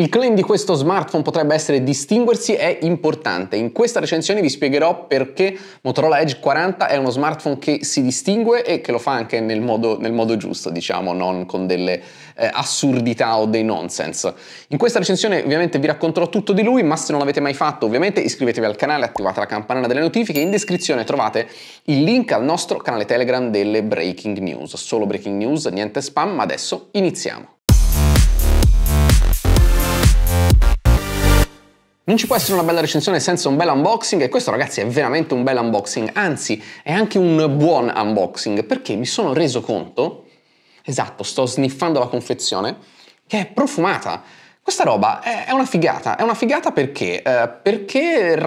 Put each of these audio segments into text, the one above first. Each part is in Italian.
Il claim di questo smartphone potrebbe essere distinguersi è importante. In questa recensione vi spiegherò perché Motorola Edge 40 è uno smartphone che si distingue e che lo fa anche nel modo, nel modo giusto, diciamo, non con delle eh, assurdità o dei nonsense. In questa recensione ovviamente vi racconterò tutto di lui, ma se non l'avete mai fatto ovviamente iscrivetevi al canale, attivate la campanella delle notifiche, in descrizione trovate il link al nostro canale Telegram delle Breaking News. Solo Breaking News, niente spam, ma adesso iniziamo. Non ci può essere una bella recensione senza un bel unboxing e questo ragazzi è veramente un bel unboxing, anzi è anche un buon unboxing perché mi sono reso conto, esatto, sto sniffando la confezione, che è profumata. Questa roba è una figata, è una figata perché? Eh, perché,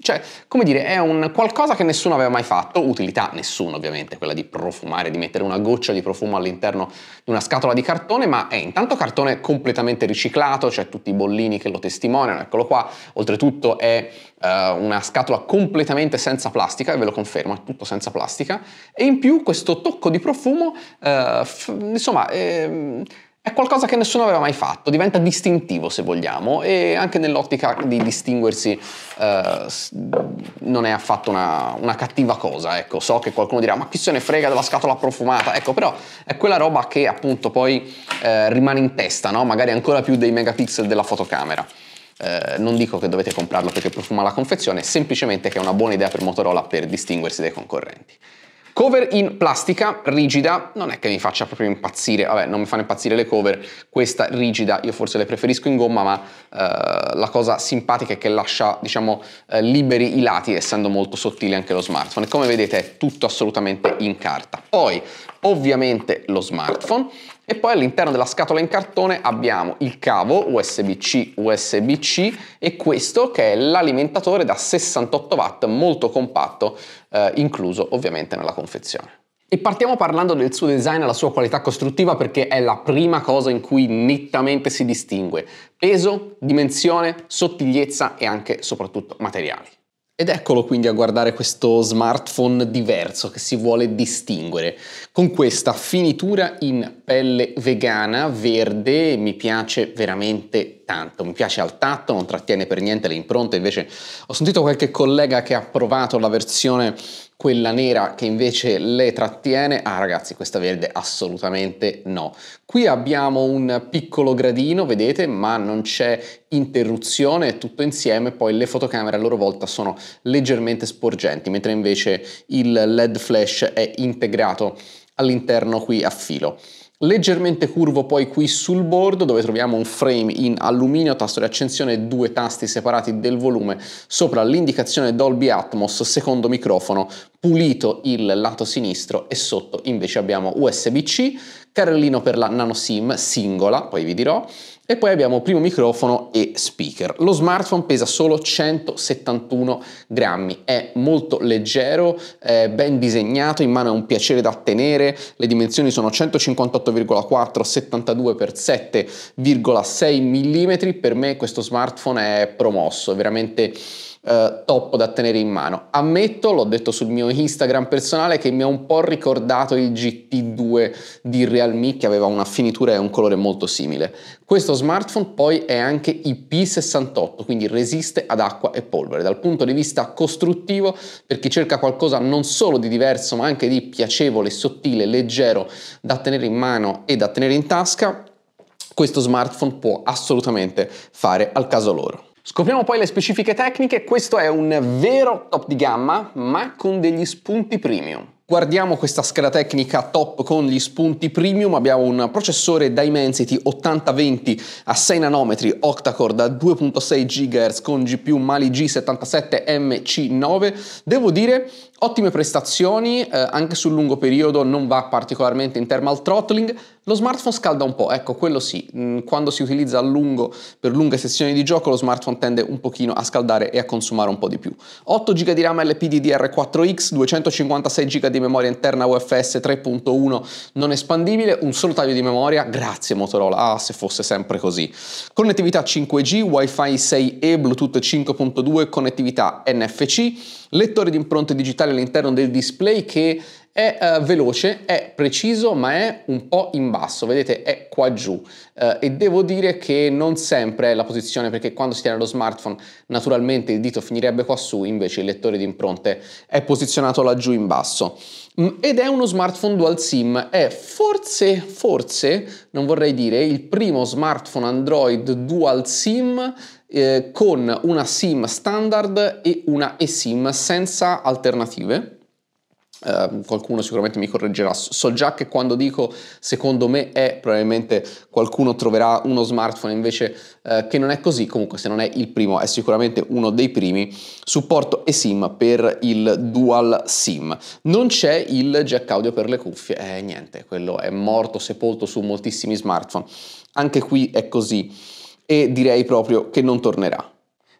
cioè, come dire, è un qualcosa che nessuno aveva mai fatto, utilità nessuno ovviamente, quella di profumare, di mettere una goccia di profumo all'interno di una scatola di cartone, ma è intanto cartone completamente riciclato, c'è cioè tutti i bollini che lo testimoniano, eccolo qua, oltretutto è eh, una scatola completamente senza plastica, e ve lo confermo, è tutto senza plastica, e in più questo tocco di profumo, eh, insomma ehm, è qualcosa che nessuno aveva mai fatto, diventa distintivo se vogliamo e anche nell'ottica di distinguersi eh, non è affatto una, una, cattiva cosa, ecco, so che qualcuno dirà ma chi se ne frega della scatola profumata, ecco però è quella roba che appunto poi eh, rimane in testa, no? magari ancora più dei megapixel della fotocamera. Eh, non dico che dovete comprarlo perché profuma la confezione, semplicemente che è una buona idea per Motorola per distinguersi dai concorrenti. Cover in plastica, rigida, non è che mi faccia proprio impazzire, vabbè non mi fanno impazzire le cover, questa rigida io forse le preferisco in gomma ma eh, la cosa simpatica è che lascia diciamo eh, liberi i lati essendo molto sottile anche lo smartphone e come vedete è tutto assolutamente in carta. Poi ovviamente lo smartphone e poi all'interno della scatola in cartone abbiamo il cavo USB-C, USB-C e questo che è l'alimentatore da 68 watt molto compatto eh, incluso ovviamente nella confezione. E partiamo parlando del suo design e la sua qualità costruttiva perché è la prima cosa in cui nettamente si distingue. Peso, dimensione, sottigliezza e anche soprattutto materiali. Ed eccolo quindi a guardare questo smartphone diverso che si vuole distinguere, con questa finitura in pelle vegana, verde, mi piace veramente tanto, mi piace al tatto, non trattiene per niente le impronte, invece ho sentito qualche collega che ha provato la versione quella nera che invece le trattiene, ah ragazzi questa verde assolutamente no. Qui abbiamo un piccolo gradino, vedete, ma non c'è interruzione, tutto insieme, poi le fotocamere a loro volta sono leggermente sporgenti, mentre invece il LED flash è integrato all'interno qui a filo. Leggermente curvo poi qui sul bordo dove troviamo un frame in alluminio, tasto di accensione e due tasti separati del volume, sopra l'indicazione Dolby Atmos, secondo microfono, pulito il lato sinistro e sotto invece abbiamo USB-C, carrellino per la nano SIM singola, poi vi dirò, e poi abbiamo primo microfono e speaker. Lo smartphone pesa solo 171 grammi, è molto leggero, è ben disegnato, in mano è un piacere da tenere, le dimensioni sono 158,4 72 x 7,6 mm, per me questo smartphone è promosso, è veramente eh, top da tenere in mano. Ammetto, l'ho detto sul mio Instagram personale, che mi ha un po' ricordato il GT2 di Realme che aveva una finitura e un colore molto simile. Questo smartphone poi è anche IP68, quindi resiste ad acqua e polvere. Dal punto di vista costruttivo, per chi cerca qualcosa non solo di diverso ma anche di piacevole, sottile, leggero da tenere in mano e da tenere in tasca, questo smartphone può assolutamente fare al caso loro. Scopriamo poi le specifiche tecniche, questo è un vero top di gamma, ma con degli spunti premium. Guardiamo questa scheda tecnica top con gli spunti premium, abbiamo un processore Dimensity 8020 a 6 nanometri octa-core da 2.6 GHz con GPU Mali G77MC9. Devo dire Ottime prestazioni, eh, anche sul lungo periodo non va particolarmente in thermal throttling, lo smartphone scalda un po', ecco quello sì, mm, quando si utilizza a lungo per lunghe sessioni di gioco lo smartphone tende un pochino a scaldare e a consumare un po' di più. 8 GB di RAM LPDDR4X, 256 GB di memoria interna UFS 3.1 non espandibile, un solo taglio di memoria, grazie Motorola, ah se fosse sempre così. Connettività 5G, Wi-Fi 6E, Bluetooth 5.2, connettività NFC, lettore di impronte digitali cliccare all'interno del display che è uh, veloce, è preciso, ma è un po' in basso, vedete è qua giù uh, e devo dire che non sempre è la posizione perché quando si tiene lo smartphone naturalmente il dito finirebbe qua su, invece il lettore di impronte è posizionato laggiù in basso. Mm, ed è uno smartphone dual SIM, è forse, forse, non vorrei dire, il primo smartphone Android dual SIM eh, con una SIM standard e una eSIM senza alternative. Uh, qualcuno sicuramente mi correggerà. So già che quando dico secondo me è, probabilmente qualcuno troverà uno smartphone invece uh, che non è così. Comunque, se non è il primo, è sicuramente uno dei primi. Supporto eSIM per il dual SIM. Non c'è il jack audio per le cuffie. Eh, niente, quello è morto, sepolto su moltissimi smartphone. Anche qui è così e direi proprio che non tornerà.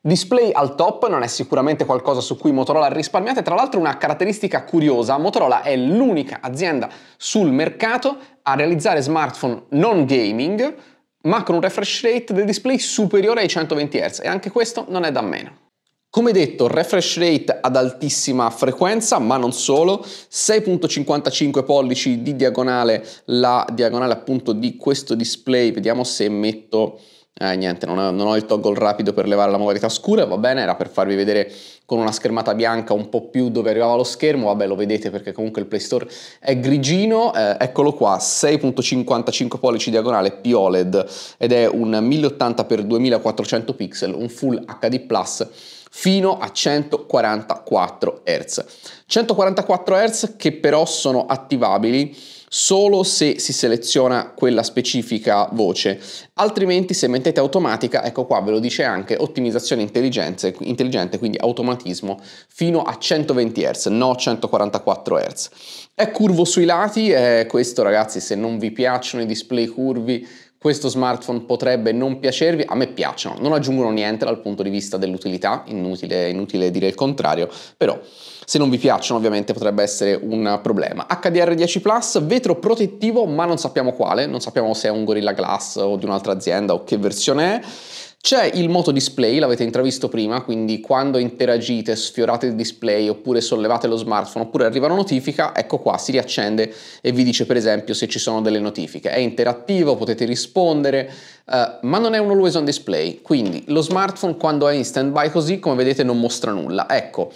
Display al top non è sicuramente qualcosa su cui Motorola ha risparmiato e tra l'altro una caratteristica curiosa, Motorola è l'unica azienda sul mercato a realizzare smartphone non gaming ma con un refresh rate del display superiore ai 120 Hz e anche questo non è da meno. Come detto, refresh rate ad altissima frequenza, ma non solo, 6.55 pollici di diagonale, la diagonale appunto di questo display, vediamo se metto eh, niente, non ho, non ho, il toggle rapido per levare la modalità scura, va bene, era per farvi vedere con una schermata bianca un po' più dove arrivava lo schermo, vabbè lo vedete perché comunque il Play Store è grigino, eh, eccolo qua, 6.55 pollici diagonale POLED ed è un 1080x2400 pixel, un Full HD+, fino a 144 Hz. 144 Hz che però sono attivabili solo se si seleziona quella specifica voce, altrimenti se mettete automatica, ecco qua ve lo dice anche ottimizzazione intelligente, quindi automatismo, fino a 120 Hz, no 144 Hz. È curvo sui lati, è eh, questo ragazzi se non vi piacciono i display curvi questo smartphone potrebbe non piacervi, a me piacciono, non aggiungono niente dal punto di vista dell'utilità, inutile, inutile dire il contrario, però se non vi piacciono ovviamente potrebbe essere un problema. HDR10 Plus, vetro protettivo ma non sappiamo quale, non sappiamo se è un Gorilla Glass o di un'altra azienda o che versione è, c'è il moto display, l'avete intravisto prima, quindi quando interagite, sfiorate il display oppure sollevate lo smartphone oppure arriva una notifica, ecco qua si riaccende e vi dice per esempio se ci sono delle notifiche. È interattivo, potete rispondere, eh, ma non è un always on display, quindi lo smartphone quando è in stand by così, come vedete, non mostra nulla. Ecco,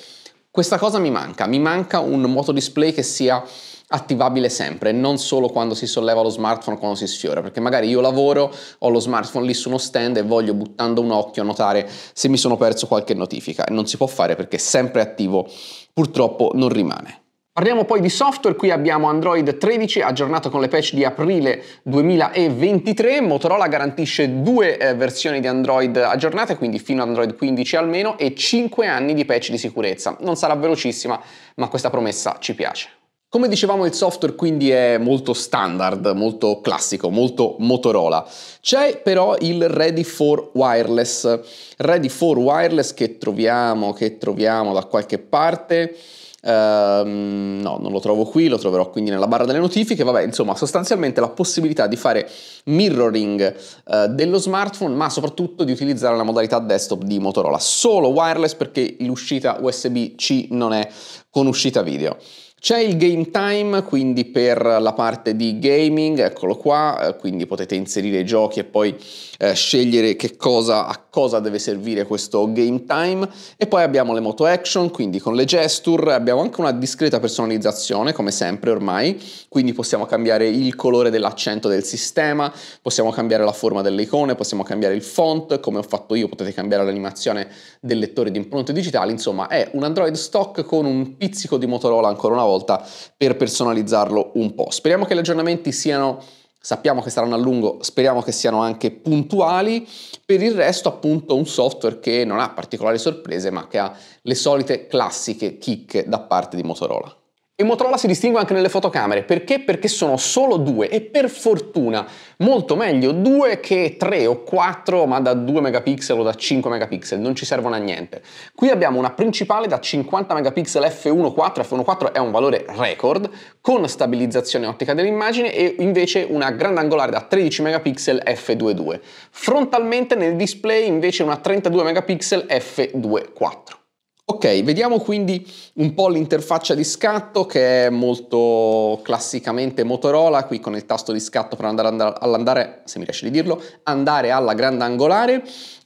questa cosa mi manca, mi manca un moto display che sia attivabile sempre, non solo quando si solleva lo smartphone, o quando si sfiora, perché magari io lavoro, ho lo smartphone lì su uno stand e voglio buttando un occhio notare se mi sono perso qualche notifica e non si può fare perché sempre attivo purtroppo non rimane. Parliamo poi di software, qui abbiamo Android 13 aggiornato con le patch di aprile 2023, Motorola garantisce due eh, versioni di Android aggiornate, quindi fino ad Android 15 almeno, e 5 anni di patch di sicurezza. Non sarà velocissima, ma questa promessa ci piace. Come dicevamo il software quindi è molto standard, molto classico, molto Motorola. C'è però il Ready for Wireless. Ready for Wireless che troviamo, che troviamo da qualche parte. Um, no, non lo trovo qui, lo troverò quindi nella barra delle notifiche. Vabbè, insomma, sostanzialmente la possibilità di fare mirroring uh, dello smartphone, ma soprattutto di utilizzare la modalità desktop di Motorola. Solo wireless perché l'uscita USB-C non è con uscita video. C'è il game time, quindi per la parte di gaming, eccolo qua, eh, quindi potete inserire i giochi e poi eh, scegliere che cosa, a cosa deve servire questo game time. E poi abbiamo le moto action, quindi con le gesture abbiamo anche una discreta personalizzazione, come sempre ormai, quindi possiamo cambiare il colore dell'accento del sistema, possiamo cambiare la forma delle icone, possiamo cambiare il font, come ho fatto io potete cambiare l'animazione del lettore di impronte digitali, insomma è un Android stock con un pizzico di Motorola ancora una volta volta per personalizzarlo un po'. Speriamo che gli aggiornamenti siano sappiamo che saranno a lungo, speriamo che siano anche puntuali. Per il resto, appunto, un software che non ha particolari sorprese, ma che ha le solite classiche chicche da parte di Motorola. Il Motorola si distingue anche nelle fotocamere, perché? Perché sono solo due e per fortuna molto meglio due che tre o quattro ma da 2 megapixel o da 5 megapixel, non ci servono a niente. Qui abbiamo una principale da 50 megapixel f1.4, f1.4 è un valore record, con stabilizzazione ottica dell'immagine e invece una grandangolare da 13 megapixel f2.2. Frontalmente nel display invece una 32 megapixel f2.4. Ok, vediamo quindi un po' l'interfaccia di scatto che è molto classicamente Motorola, qui con il tasto di scatto per andare, andare all'andare, se mi riesce di dirlo, andare alla grandangolare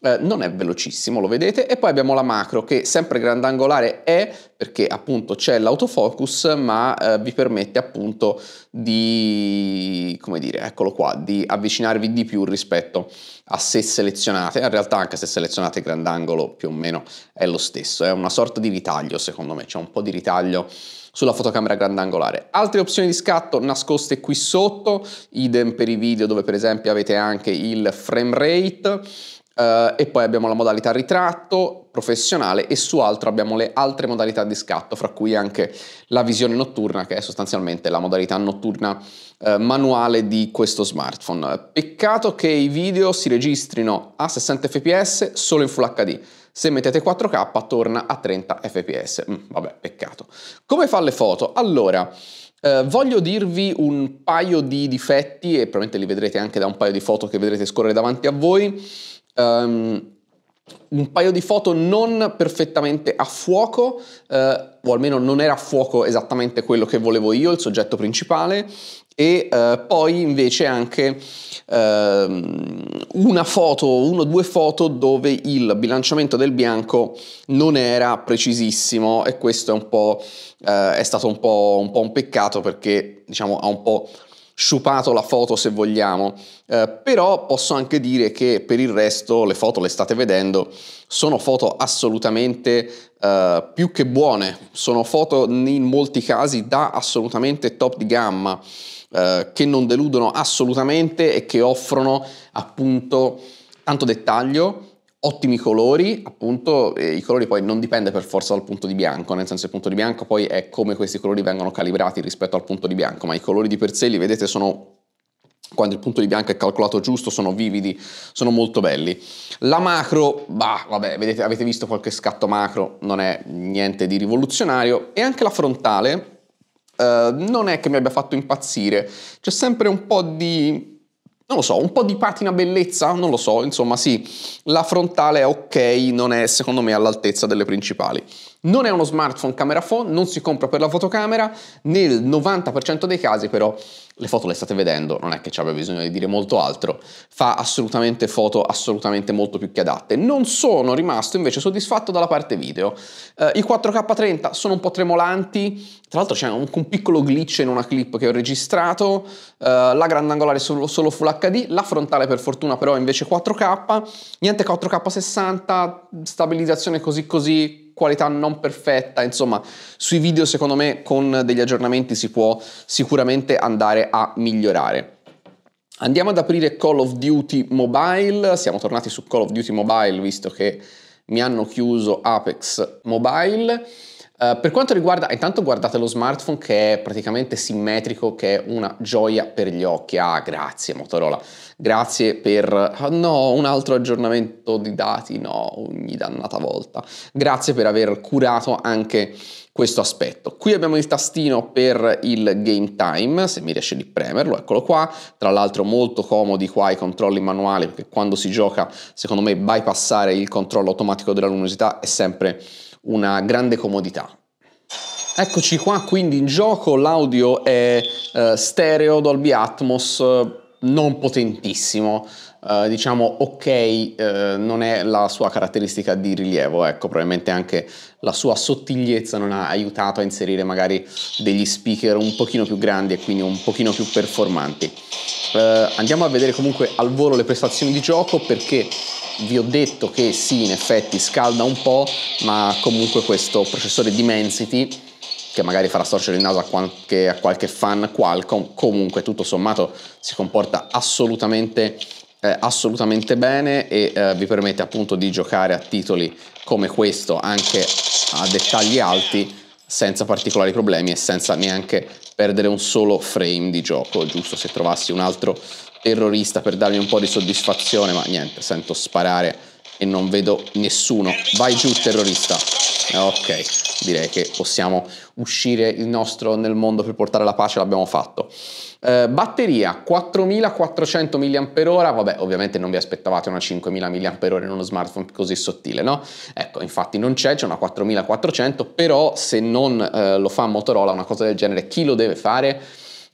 eh, non è velocissimo, lo vedete, e poi abbiamo la macro che sempre grandangolare è perché appunto c'è l'autofocus ma eh, vi permette appunto di, come dire, eccolo qua, di avvicinarvi di più rispetto a se selezionate, in realtà anche se selezionate grandangolo più o meno è lo stesso, è una sorta di ritaglio secondo me, c'è un po' di ritaglio sulla fotocamera grandangolare. Altre opzioni di scatto nascoste qui sotto, idem per i video dove per esempio avete anche il frame rate, Uh, e poi abbiamo la modalità ritratto professionale e su altro abbiamo le altre modalità di scatto, fra cui anche la visione notturna, che è sostanzialmente la modalità notturna uh, manuale di questo smartphone. Peccato che i video si registrino a 60 fps solo in Full HD. Se mettete 4K torna a 30 fps. Mm, vabbè, peccato. Come fa le foto? Allora, eh, voglio dirvi un paio di difetti e probabilmente li vedrete anche da un paio di foto che vedrete scorrere davanti a voi um, un paio di foto non perfettamente a fuoco, eh, o almeno non era a fuoco esattamente quello che volevo io, il soggetto principale, e eh, poi invece anche eh, una foto, uno o due foto dove il bilanciamento del bianco non era precisissimo e questo è, un po', eh, è stato un po', un po' un peccato perché diciamo ha un po' sciupato la foto se vogliamo, eh, però posso anche dire che per il resto le foto le state vedendo, sono foto assolutamente eh, più che buone, sono foto in molti casi da assolutamente top di gamma, eh, che non deludono assolutamente e che offrono appunto tanto dettaglio, ottimi colori, appunto, i colori poi non dipende per forza dal punto di bianco, nel senso il punto di bianco poi è come questi colori vengono calibrati rispetto al punto di bianco, ma i colori di per sé li vedete sono quando il punto di bianco è calcolato giusto, sono vividi, sono molto belli. La macro, bah, vabbè, vedete, avete visto qualche scatto macro, non è niente di rivoluzionario, e anche la frontale eh, non è che mi abbia fatto impazzire, c'è sempre un po' di non lo so, un po' di patina bellezza, non lo so, insomma sì, la frontale è ok, non è secondo me all'altezza delle principali. Non è uno smartphone camera phone, non si compra per la fotocamera, nel 90% dei casi però le foto le state vedendo, non è che ci abbia bisogno di dire molto altro, fa assolutamente foto assolutamente molto più che adatte. Non sono rimasto invece soddisfatto dalla parte video. Eh, I 4K30 sono un po' tremolanti, tra l'altro c'è un, un piccolo glitch in una clip che ho registrato, eh, la grandangolare solo, solo Full HD, la frontale per fortuna però invece 4K, niente 4K60, stabilizzazione così così qualità non perfetta, insomma, sui video secondo me con degli aggiornamenti si può sicuramente andare a migliorare. Andiamo ad aprire Call of Duty Mobile, siamo tornati su Call of Duty Mobile visto che mi hanno chiuso Apex Mobile eh, per quanto riguarda, intanto guardate lo smartphone che è praticamente simmetrico, che è una gioia per gli occhi. Ah, grazie Motorola, grazie per... Oh, no, un altro aggiornamento di dati, no, ogni dannata volta. Grazie per aver curato anche questo aspetto. Qui abbiamo il tastino per il game time, se mi riesce di premerlo, eccolo qua. Tra l'altro molto comodi qua i controlli manuali, perché quando si gioca, secondo me, bypassare il controllo automatico della luminosità è sempre una grande comodità. Eccoci qua quindi in gioco, l'audio è eh, stereo, Dolby Atmos, eh, non potentissimo, eh, diciamo ok, eh, non è la sua caratteristica di rilievo, ecco probabilmente anche la sua sottigliezza non ha aiutato a inserire magari degli speaker un pochino più grandi e quindi un pochino più performanti. Eh, andiamo a vedere comunque al volo le prestazioni di gioco perché vi ho detto che sì, in effetti scalda un po', ma comunque questo processore Dimensity che magari farà storcere il naso a qualche, a qualche fan Qualcomm, comunque tutto sommato si comporta assolutamente, eh, assolutamente bene e eh, vi permette appunto di giocare a titoli come questo anche a dettagli alti senza particolari problemi e senza neanche perdere un solo frame di gioco, giusto se trovassi un altro terrorista per dargli un po' di soddisfazione, ma niente, sento sparare e non vedo nessuno. Vai giù terrorista. Ok, direi che possiamo uscire il nostro nel mondo per portare la pace, l'abbiamo fatto. Eh, batteria 4400 mAh, vabbè ovviamente non vi aspettavate una 5000 mAh in uno smartphone così sottile, no? Ecco, infatti non c'è, c'è una 4400, però se non eh, lo fa Motorola una cosa del genere, chi lo deve fare?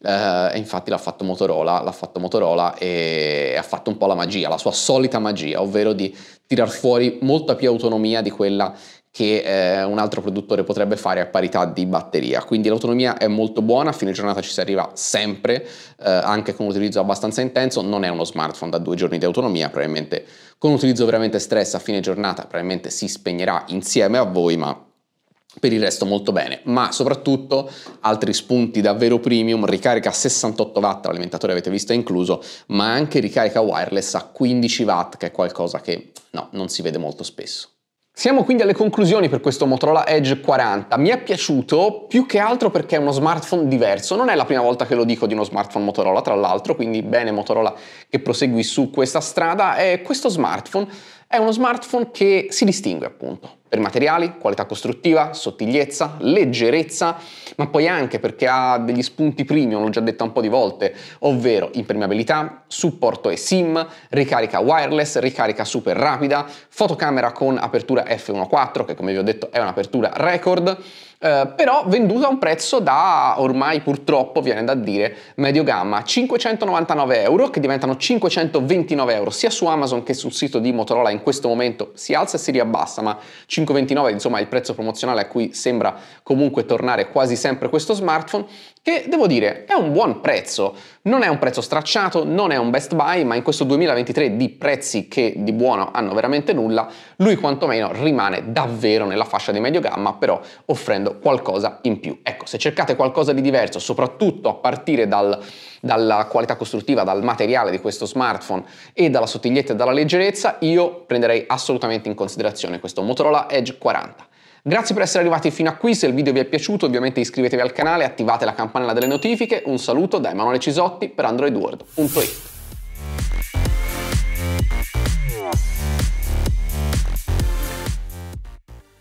Uh, infatti l'ha fatto Motorola, l'ha fatto Motorola e ha fatto un po' la magia, la sua solita magia, ovvero di tirar fuori molta più autonomia di quella che eh, un altro produttore potrebbe fare a parità di batteria. Quindi l'autonomia è molto buona, a fine giornata ci si arriva sempre, eh, anche con un utilizzo abbastanza intenso, non è uno smartphone da due giorni di autonomia, probabilmente con un utilizzo veramente stress a fine giornata probabilmente si spegnerà insieme a voi, ma per il resto molto bene, ma soprattutto altri spunti davvero premium, ricarica a 68 watt, l'alimentatore avete visto è incluso, ma anche ricarica wireless a 15 watt, che è qualcosa che no, non si vede molto spesso. Siamo quindi alle conclusioni per questo Motorola Edge 40. Mi è piaciuto più che altro perché è uno smartphone diverso. Non è la prima volta che lo dico di uno smartphone Motorola, tra l'altro, quindi bene Motorola che prosegui su questa strada. E questo smartphone è uno smartphone che si distingue appunto per materiali, qualità costruttiva, sottigliezza, leggerezza, ma poi anche perché ha degli spunti premium, l'ho già detto un po' di volte, ovvero impermeabilità, supporto e SIM, ricarica wireless, ricarica super rapida, fotocamera con apertura f1.4 che come vi ho detto è un'apertura record, eh, però venduta a un prezzo da ormai purtroppo viene da dire medio gamma 599 euro che diventano 529 euro sia su Amazon che sul sito di Motorola in questo momento si alza e si riabbassa ma 529 5,29 insomma il prezzo promozionale a cui sembra comunque tornare quasi sempre questo smartphone che devo dire è un buon prezzo. Non è un prezzo stracciato, non è un best buy, ma in questo 2023 di prezzi che di buono hanno veramente nulla, lui quantomeno rimane davvero nella fascia di medio gamma, però offrendo qualcosa in più. Ecco, se cercate qualcosa di diverso, soprattutto a partire dal, dalla qualità costruttiva, dal materiale di questo smartphone e dalla sottigliezza e dalla leggerezza, io prenderei assolutamente in considerazione questo Motorola Edge 40. Grazie per essere arrivati fino a qui, se il video vi è piaciuto ovviamente iscrivetevi al canale, attivate la campanella delle notifiche, un saluto da Emanuele Cisotti per androidworld.it